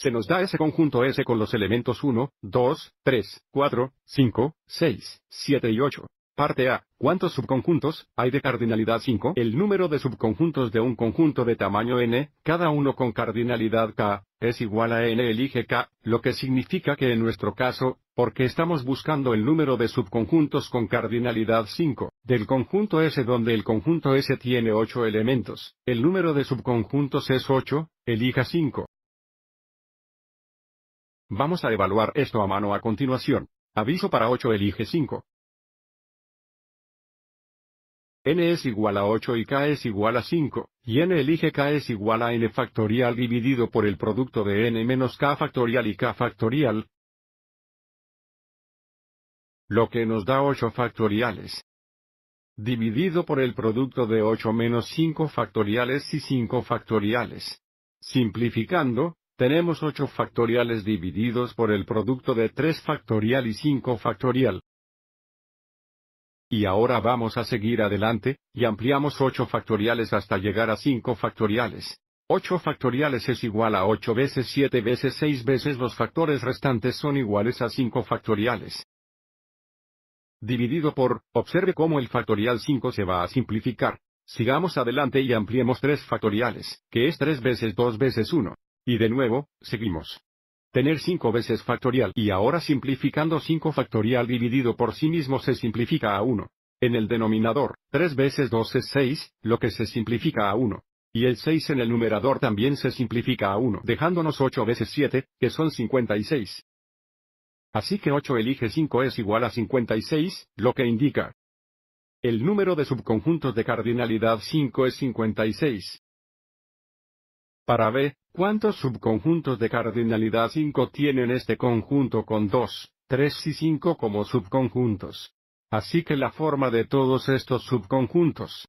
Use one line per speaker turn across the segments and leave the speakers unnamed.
se nos da ese conjunto S con los elementos 1, 2, 3, 4, 5, 6, 7 y 8. Parte A. ¿Cuántos subconjuntos hay de cardinalidad 5? El número de subconjuntos de un conjunto de tamaño n, cada uno con cardinalidad k, es igual a n elige k, lo que significa que en nuestro caso, porque estamos buscando el número de subconjuntos con cardinalidad 5, del conjunto S donde el conjunto S tiene 8 elementos, el número de subconjuntos es 8, elija 5. Vamos a evaluar esto a mano a continuación. Aviso para 8 elige 5. n es igual a 8 y k es igual a 5, y n elige k es igual a n factorial dividido por el producto de n menos k factorial y k factorial, lo que nos da 8 factoriales. Dividido por el producto de 8 menos 5 factoriales y 5 factoriales. Simplificando, tenemos 8 factoriales divididos por el producto de 3 factorial y 5 factorial. Y ahora vamos a seguir adelante, y ampliamos 8 factoriales hasta llegar a 5 factoriales. 8 factoriales es igual a 8 veces 7 veces 6 veces los factores restantes son iguales a 5 factoriales. Dividido por, observe cómo el factorial 5 se va a simplificar. Sigamos adelante y ampliemos 3 factoriales, que es 3 veces 2 veces 1. Y de nuevo, seguimos. Tener 5 veces factorial y ahora simplificando 5 factorial dividido por sí mismo se simplifica a 1. En el denominador, 3 veces 2 es 6, lo que se simplifica a 1. Y el 6 en el numerador también se simplifica a 1, dejándonos 8 veces 7, que son 56. Así que 8 elige 5 es igual a 56, lo que indica. El número de subconjuntos de cardinalidad 5 es 56. Para B, ¿Cuántos subconjuntos de cardinalidad 5 tienen este conjunto con 2, 3 y 5 como subconjuntos? Así que la forma de todos estos subconjuntos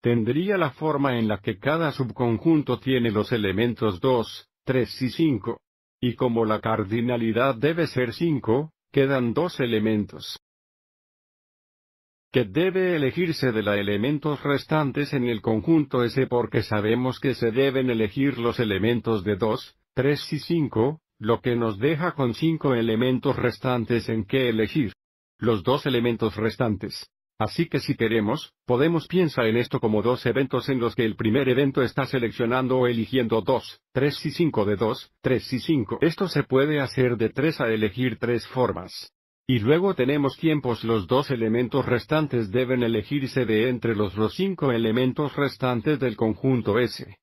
tendría la forma en la que cada subconjunto tiene los elementos 2, 3 y 5. Y como la cardinalidad debe ser 5, quedan dos elementos que debe elegirse de la elementos restantes en el conjunto S porque sabemos que se deben elegir los elementos de 2, 3 y 5, lo que nos deja con 5 elementos restantes en qué elegir. Los dos elementos restantes. Así que si queremos, podemos piensa en esto como dos eventos en los que el primer evento está seleccionando o eligiendo 2, 3 y 5 de 2, 3 y 5. Esto se puede hacer de 3 a elegir tres formas. Y luego tenemos tiempos. Los dos elementos restantes deben elegirse de entre los, los cinco elementos restantes del conjunto S.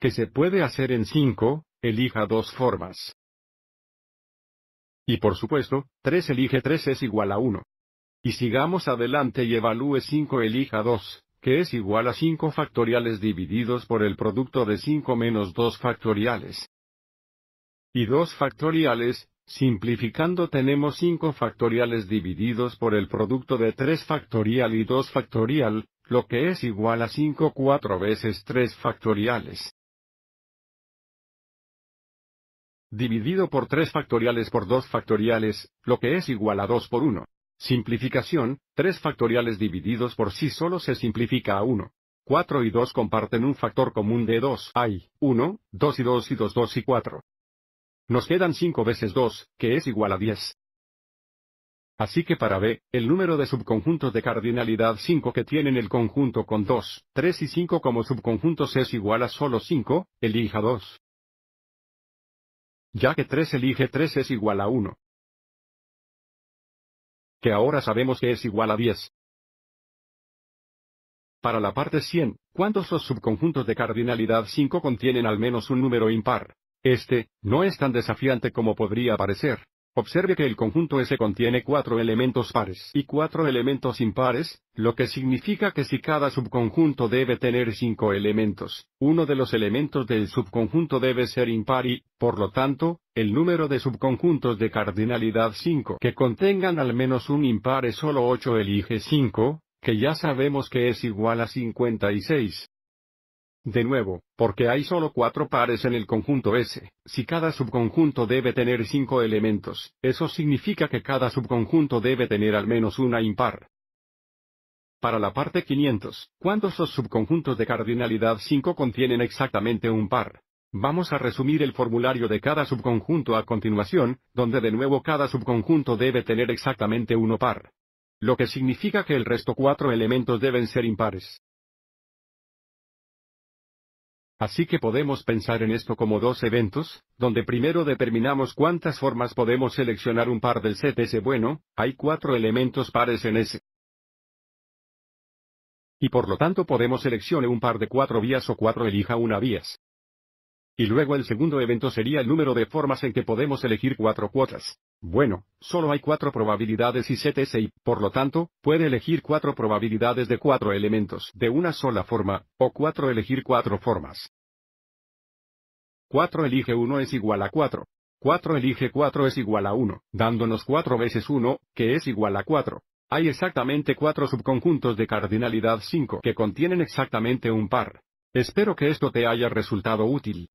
Que se puede hacer en cinco, elija dos formas. Y por supuesto, 3 elige 3 es igual a 1. Y sigamos adelante y evalúe 5 elija 2, que es igual a 5 factoriales divididos por el producto de 5 menos 2 factoriales. Y 2 factoriales, Simplificando tenemos 5 factoriales divididos por el producto de 3 factorial y 2 factorial, lo que es igual a 5 4 veces 3 factoriales. Dividido por 3 factoriales por 2 factoriales, lo que es igual a 2 por 1. Simplificación, 3 factoriales divididos por sí solo se simplifica a 1. 4 y 2 comparten un factor común de 2. Hay 1, 2 y 2 y 2, 2 y 4. Nos quedan 5 veces 2, que es igual a 10. Así que para B, el número de subconjuntos de cardinalidad 5 que tienen el conjunto con 2, 3 y 5 como subconjuntos es igual a solo 5, elija 2. Ya que 3 elige 3 es igual a 1. Que ahora sabemos que es igual a 10. Para la parte 100, ¿cuántos los subconjuntos de cardinalidad 5 contienen al menos un número impar? Este, no es tan desafiante como podría parecer. Observe que el conjunto S contiene cuatro elementos pares y cuatro elementos impares, lo que significa que si cada subconjunto debe tener cinco elementos, uno de los elementos del subconjunto debe ser impar y, por lo tanto, el número de subconjuntos de cardinalidad 5 que contengan al menos un impar es solo 8 elige 5, que ya sabemos que es igual a 56. De nuevo, porque hay solo cuatro pares en el conjunto S, si cada subconjunto debe tener cinco elementos, eso significa que cada subconjunto debe tener al menos una impar. Para la parte 500, ¿cuántos subconjuntos de cardinalidad 5 contienen exactamente un par? Vamos a resumir el formulario de cada subconjunto a continuación, donde de nuevo cada subconjunto debe tener exactamente uno par. Lo que significa que el resto cuatro elementos deben ser impares. Así que podemos pensar en esto como dos eventos, donde primero determinamos cuántas formas podemos seleccionar un par del set S. Bueno, hay cuatro elementos pares en ese. Y por lo tanto podemos seleccione un par de cuatro vías o cuatro elija una vías. Y luego el segundo evento sería el número de formas en que podemos elegir cuatro cuotas. Bueno, solo hay cuatro probabilidades y y, por lo tanto, puede elegir cuatro probabilidades de cuatro elementos de una sola forma, o cuatro elegir cuatro formas. 4 elige 1 es igual a 4. 4 elige 4 es igual a 1, dándonos 4 veces 1, que es igual a 4. Hay exactamente cuatro subconjuntos de cardinalidad 5 que contienen exactamente un par. Espero que esto te haya resultado útil.